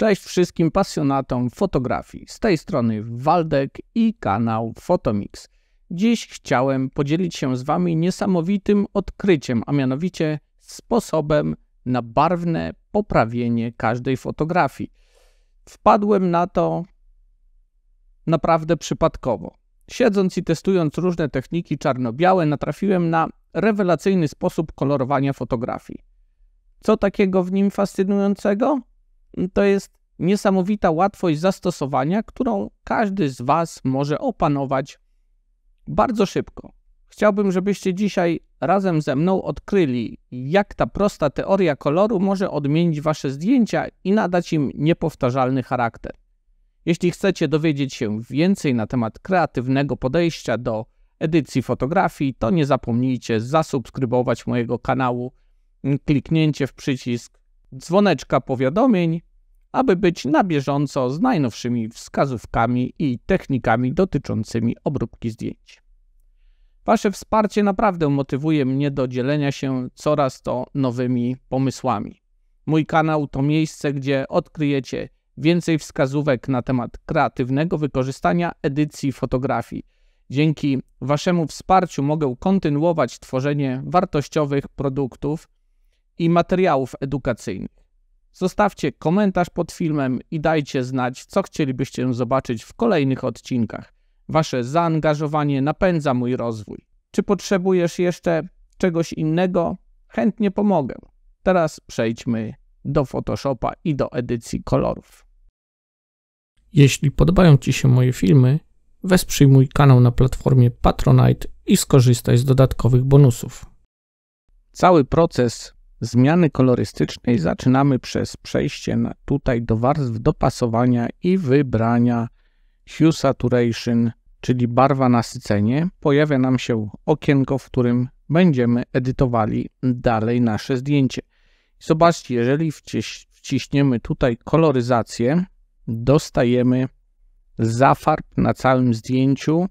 Cześć wszystkim pasjonatom fotografii. Z tej strony Waldek i kanał Fotomix. Dziś chciałem podzielić się z Wami niesamowitym odkryciem, a mianowicie sposobem na barwne poprawienie każdej fotografii. Wpadłem na to naprawdę przypadkowo. Siedząc i testując różne techniki czarno-białe, natrafiłem na rewelacyjny sposób kolorowania fotografii. Co takiego w nim fascynującego? to jest niesamowita łatwość zastosowania, którą każdy z Was może opanować bardzo szybko. Chciałbym, żebyście dzisiaj razem ze mną odkryli, jak ta prosta teoria koloru może odmienić Wasze zdjęcia i nadać im niepowtarzalny charakter. Jeśli chcecie dowiedzieć się więcej na temat kreatywnego podejścia do edycji fotografii, to nie zapomnijcie zasubskrybować mojego kanału. Kliknięcie w przycisk dzwoneczka powiadomień, aby być na bieżąco z najnowszymi wskazówkami i technikami dotyczącymi obróbki zdjęć. Wasze wsparcie naprawdę motywuje mnie do dzielenia się coraz to nowymi pomysłami. Mój kanał to miejsce, gdzie odkryjecie więcej wskazówek na temat kreatywnego wykorzystania edycji fotografii. Dzięki Waszemu wsparciu mogę kontynuować tworzenie wartościowych produktów i materiałów edukacyjnych. Zostawcie komentarz pod filmem i dajcie znać, co chcielibyście zobaczyć w kolejnych odcinkach. Wasze zaangażowanie napędza mój rozwój. Czy potrzebujesz jeszcze czegoś innego? Chętnie pomogę. Teraz przejdźmy do Photoshopa i do edycji kolorów. Jeśli podobają Ci się moje filmy, wesprzyj mój kanał na platformie Patronite i skorzystaj z dodatkowych bonusów. Cały proces zmiany kolorystycznej zaczynamy przez przejście tutaj do warstw dopasowania i wybrania Hue Saturation, czyli barwa nasycenie. Pojawia nam się okienko, w którym będziemy edytowali dalej nasze zdjęcie. Zobaczcie, jeżeli wciś, wciśniemy tutaj koloryzację, dostajemy zafarb na całym zdjęciu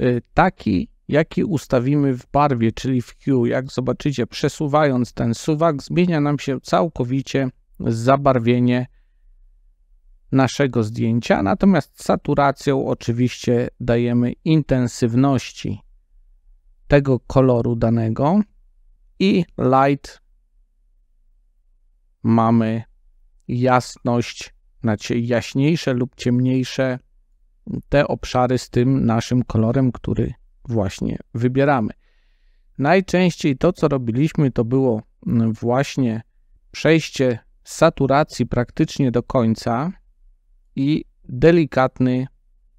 y, taki, jaki ustawimy w barwie, czyli w hue. Jak zobaczycie, przesuwając ten suwak, zmienia nam się całkowicie zabarwienie naszego zdjęcia, natomiast saturacją oczywiście dajemy intensywności tego koloru danego i light mamy jasność, znaczy jaśniejsze lub ciemniejsze te obszary z tym naszym kolorem, który właśnie wybieramy. Najczęściej to, co robiliśmy, to było mm, właśnie przejście saturacji praktycznie do końca i delikatny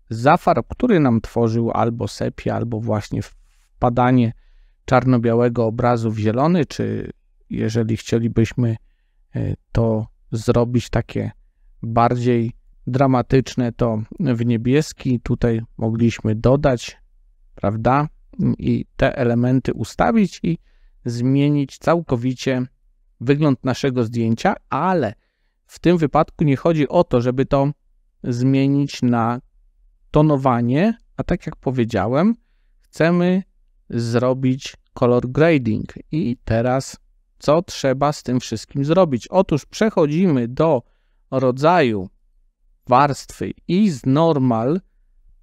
zafarb, który nam tworzył albo sepia, albo właśnie wpadanie czarno-białego obrazu w zielony, czy jeżeli chcielibyśmy e, to zrobić takie bardziej dramatyczne, to w niebieski. Tutaj mogliśmy dodać prawda? I te elementy ustawić i zmienić całkowicie wygląd naszego zdjęcia, ale w tym wypadku nie chodzi o to, żeby to zmienić na tonowanie, a tak jak powiedziałem, chcemy zrobić color grading. I teraz co trzeba z tym wszystkim zrobić? Otóż przechodzimy do rodzaju warstwy i z normal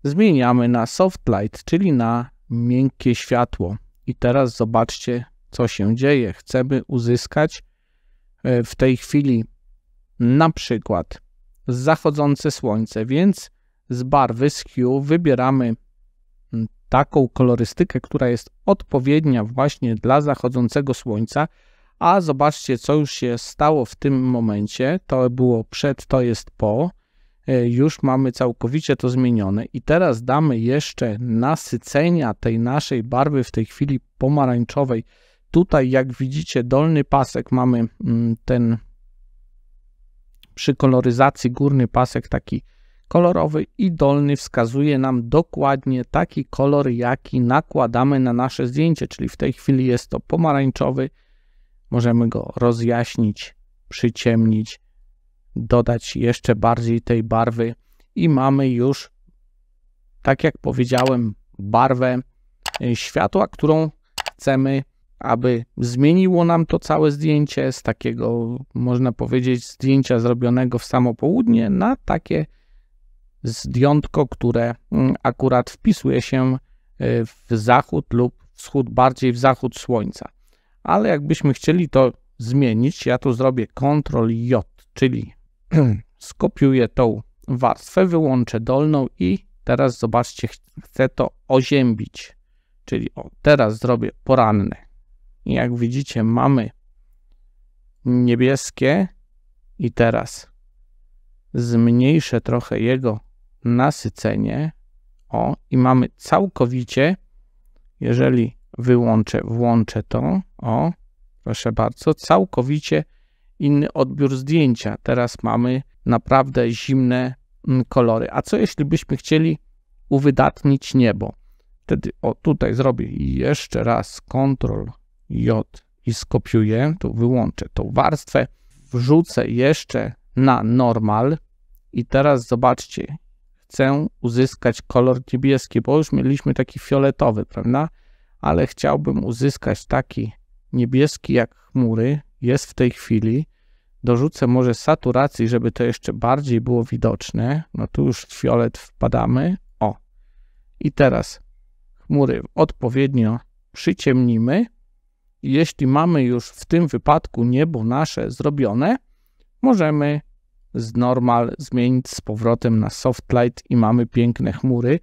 zmieniamy na soft light, czyli na miękkie światło. I teraz zobaczcie, co się dzieje. Chcemy uzyskać e, w tej chwili na przykład zachodzące słońce, więc z barwy z hue wybieramy taką kolorystykę, która jest odpowiednia właśnie dla zachodzącego słońca. A zobaczcie, co już się stało w tym momencie. To było przed, to jest po. E, już mamy całkowicie to zmienione i teraz damy jeszcze nasycenia tej naszej barwy w tej chwili pomarańczowej. Tutaj jak widzicie dolny pasek mamy mm, ten przy koloryzacji górny pasek taki kolorowy i dolny wskazuje nam dokładnie taki kolor, jaki nakładamy na nasze zdjęcie, czyli w tej chwili jest to pomarańczowy. Możemy go rozjaśnić, przyciemnić, dodać jeszcze bardziej tej barwy i mamy już, tak jak powiedziałem, barwę e, światła, którą chcemy, aby zmieniło nam to całe zdjęcie z takiego, można powiedzieć, zdjęcia zrobionego w samo południe na takie zdjątko, które mm, akurat wpisuje się e, w zachód lub wschód, bardziej w zachód słońca. Ale jakbyśmy chcieli to zmienić, ja tu zrobię Ctrl J, czyli skopiuję tą warstwę, wyłączę dolną i teraz zobaczcie, chcę to oziębić. Czyli o, teraz zrobię poranne. I jak widzicie, mamy niebieskie i teraz zmniejszę trochę jego nasycenie. O, i mamy całkowicie, jeżeli wyłączę, włączę to, o, proszę bardzo, całkowicie inny odbiór zdjęcia. Teraz mamy naprawdę zimne mm, kolory. A co jeśli byśmy chcieli uwydatnić niebo? Wtedy, o tutaj zrobię jeszcze raz Ctrl J i skopiuję, tu wyłączę tą warstwę, wrzucę jeszcze na normal i teraz zobaczcie, chcę uzyskać kolor niebieski, bo już mieliśmy taki fioletowy, prawda? Ale chciałbym uzyskać taki niebieski jak chmury, jest w tej chwili, dorzucę może saturacji, żeby to jeszcze bardziej było widoczne. No tu już w fiolet wpadamy. O. I teraz chmury odpowiednio przyciemnimy. Jeśli mamy już w tym wypadku niebo nasze zrobione, możemy z normal zmienić z powrotem na soft light i mamy piękne chmury.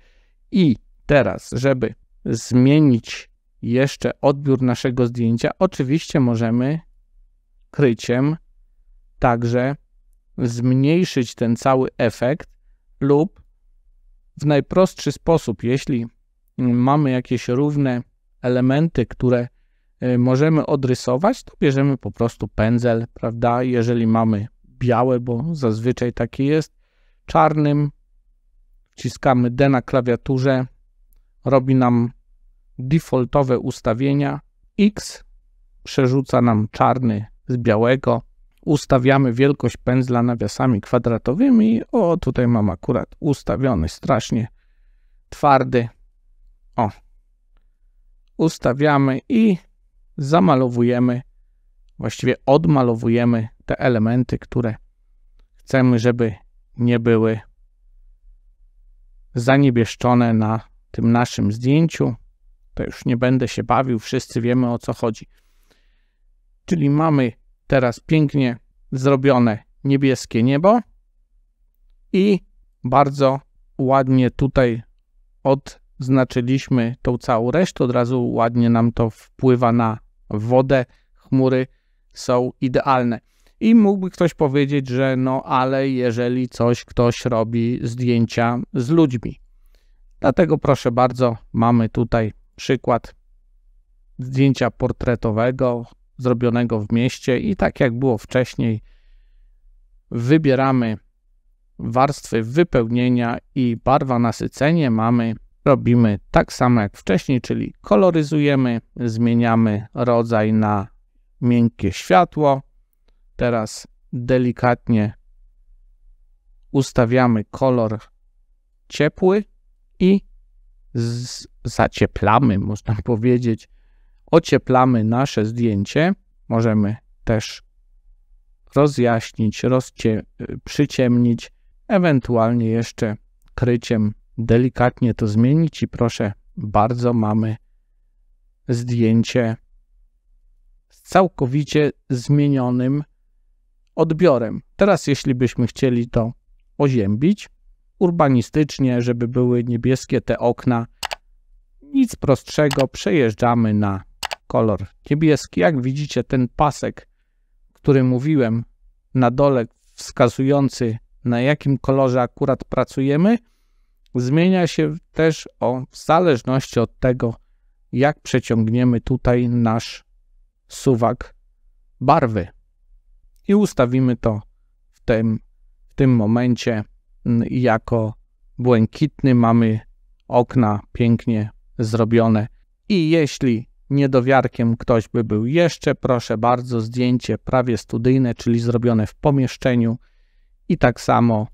I teraz, żeby zmienić jeszcze odbiór naszego zdjęcia, oczywiście możemy kryciem także zmniejszyć ten cały efekt lub w najprostszy sposób, jeśli mamy jakieś równe elementy, które y, możemy odrysować, to bierzemy po prostu pędzel, prawda? Jeżeli mamy białe, bo zazwyczaj takie jest, czarnym wciskamy D na klawiaturze, robi nam defaultowe ustawienia, X przerzuca nam czarny z białego, ustawiamy wielkość pędzla nawiasami kwadratowymi. O, tutaj mam akurat ustawiony strasznie twardy. O, ustawiamy i zamalowujemy, właściwie odmalowujemy te elementy, które chcemy, żeby nie były zaniebieszczone na tym naszym zdjęciu. To już nie będę się bawił, wszyscy wiemy o co chodzi. Czyli mamy Teraz pięknie zrobione niebieskie niebo i bardzo ładnie tutaj odznaczyliśmy tą całą resztę. Od razu ładnie nam to wpływa na wodę. Chmury są idealne. I mógłby ktoś powiedzieć, że no ale jeżeli coś ktoś robi zdjęcia z ludźmi. Dlatego proszę bardzo, mamy tutaj przykład zdjęcia portretowego zrobionego w mieście i tak jak było wcześniej, wybieramy warstwy wypełnienia i barwa nasycenie mamy, robimy tak samo jak wcześniej, czyli koloryzujemy, zmieniamy rodzaj na miękkie światło. Teraz delikatnie ustawiamy kolor ciepły i zacieplamy, można powiedzieć, ocieplamy nasze zdjęcie. Możemy też rozjaśnić, rozcie, przyciemnić, ewentualnie jeszcze kryciem delikatnie to zmienić i proszę bardzo, mamy zdjęcie z całkowicie zmienionym odbiorem. Teraz jeśli byśmy chcieli to oziębić, urbanistycznie, żeby były niebieskie te okna, nic prostszego, przejeżdżamy na kolor niebieski. Jak widzicie, ten pasek, który mówiłem na dole, wskazujący na jakim kolorze akurat pracujemy, zmienia się też o, w zależności od tego, jak przeciągniemy tutaj nasz suwak barwy. I ustawimy to w tym, w tym momencie jako błękitny. Mamy okna pięknie zrobione. I jeśli niedowiarkiem ktoś by był jeszcze, proszę bardzo, zdjęcie prawie studyjne, czyli zrobione w pomieszczeniu i tak samo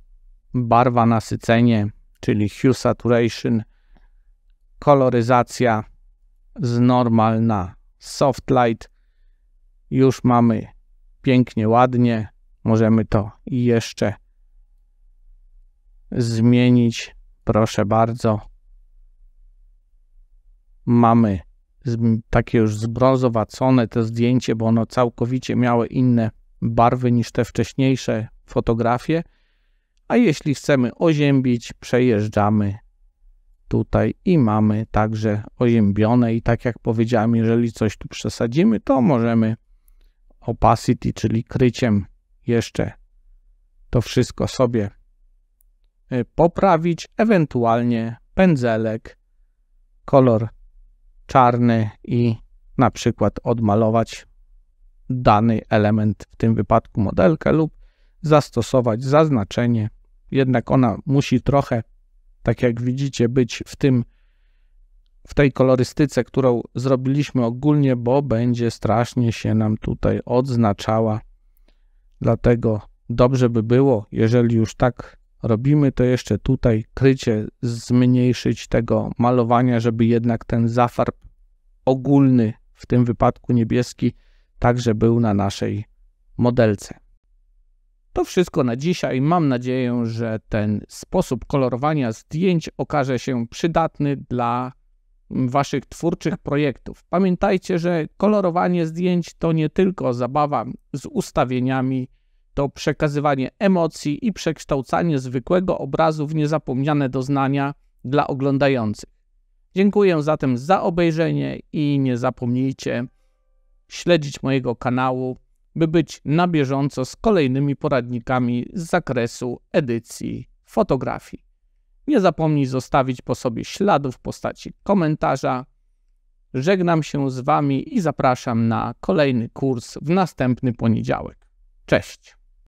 barwa nasycenie, czyli hue saturation, koloryzacja z normal na soft light. Już mamy pięknie, ładnie. Możemy to jeszcze zmienić. Proszę bardzo. Mamy takie już zbrązowacone to zdjęcie, bo ono całkowicie miało inne barwy niż te wcześniejsze fotografie. A jeśli chcemy oziębić, przejeżdżamy tutaj i mamy także oziębione i tak jak powiedziałem, jeżeli coś tu przesadzimy, to możemy opacity, czyli kryciem jeszcze to wszystko sobie e, poprawić, ewentualnie pędzelek, kolor czarny i na przykład odmalować dany element, w tym wypadku modelkę, lub zastosować zaznaczenie. Jednak ona musi trochę, tak jak widzicie, być w tym w tej kolorystyce, którą zrobiliśmy ogólnie, bo będzie strasznie się nam tutaj odznaczała. Dlatego dobrze by było, jeżeli już tak robimy to jeszcze tutaj krycie, zmniejszyć tego malowania, żeby jednak ten zafarb ogólny, w tym wypadku niebieski, także był na naszej modelce. To wszystko na dzisiaj. Mam nadzieję, że ten sposób kolorowania zdjęć okaże się przydatny dla Waszych twórczych projektów. Pamiętajcie, że kolorowanie zdjęć to nie tylko zabawa z ustawieniami to przekazywanie emocji i przekształcanie zwykłego obrazu w niezapomniane doznania dla oglądających. Dziękuję zatem za obejrzenie i nie zapomnijcie śledzić mojego kanału, by być na bieżąco z kolejnymi poradnikami z zakresu edycji fotografii. Nie zapomnij zostawić po sobie śladu w postaci komentarza. Żegnam się z Wami i zapraszam na kolejny kurs w następny poniedziałek. Cześć!